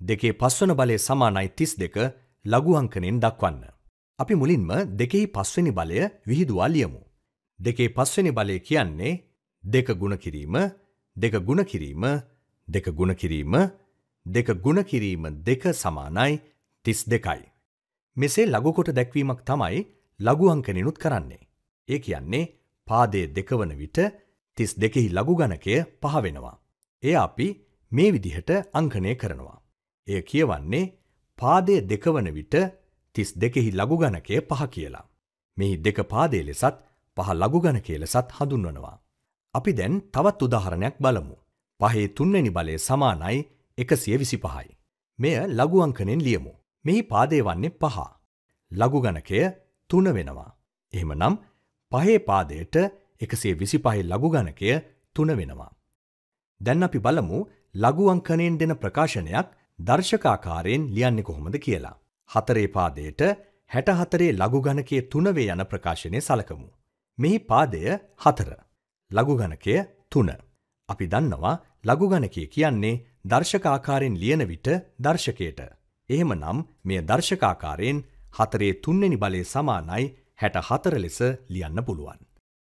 දෙකේ පස්වන බලය සමානයි තිස් දෙක ලඝු අංකනෙන් දක්වන්න. අපි මුලින්ම දෙකෙහි පස්වෙනි බලය විහිදුවා ලියමු. දෙකේ පස්වෙනි බලය කියන්නේ දෙක ගුණ කිරීම දෙක ගුණ කිරීම දෙක ගුණ කිරීම දෙක ගුණ කිරීම දෙක සමානයි තිස් දෙකයි. මෙසේ ලඝුකොට දැක්වීමක් තමයි ලඝු අංකනෙනුත් කරන්නේ. ඒ කියන්නේ පාදයේ දෙකවන විට තිස් දෙකෙහි ලඝු ගණකය පහ වෙනවා. එය අපි මේ විදිහට අංකනය කරනවා. එය කියවන්නේ පාදය දෙකවන විට තිස් දෙකෙහි ලඝුගණකය පහ කියලා. මෙහි දෙක පාදයේ ලෙසත් පහ ලඝුගණකයේ ලෙසත් හඳුන්වනවා. අපි දැන් තවත් උදාහරණයක් බලමු. පහේ තුන්වැනි බලය සමානයි 125යි. මෙය ලඝු අංකණයෙන් ලියමු. මෙහි පාදය වන්නේ පහ. ලඝුගණකය 3 වෙනවා. එහෙමනම් පහේ පාදයට 125 ලඝුගණකය 3 වෙනවා. දැන් අපි බලමු ලඝු අංකණයෙන් දෙන ප්‍රකාශනයක් දර්ශකාකාරයෙන් ලියන්නේ කොහොමද කියලා. හතරේ පාදයට 64 ලඝු ගණකයේ 3 වේ යන ප්‍රකාශනයේ සලකමු. මෙහි පාදය 4. ලඝු ගණකය 3. අපි දන්නවා ලඝු ගණකය කියන්නේ දර්ශකාකාරයෙන් ලියන විට දර්ශකයට. එහෙමනම් මෙය දර්ශකාකාරයෙන් 4 3 වෙනි බලයේ සමානයි 64 ලෙස ලියන්න පුළුවන්.